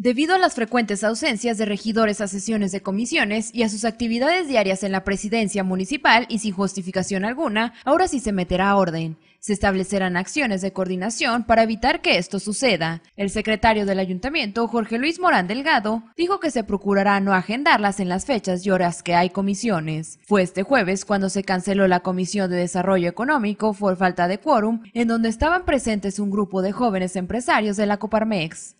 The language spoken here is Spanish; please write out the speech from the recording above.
Debido a las frecuentes ausencias de regidores a sesiones de comisiones y a sus actividades diarias en la presidencia municipal y sin justificación alguna, ahora sí se meterá a orden. Se establecerán acciones de coordinación para evitar que esto suceda. El secretario del ayuntamiento, Jorge Luis Morán Delgado, dijo que se procurará no agendarlas en las fechas y horas que hay comisiones. Fue este jueves cuando se canceló la Comisión de Desarrollo Económico por falta de quórum, en donde estaban presentes un grupo de jóvenes empresarios de la Coparmex.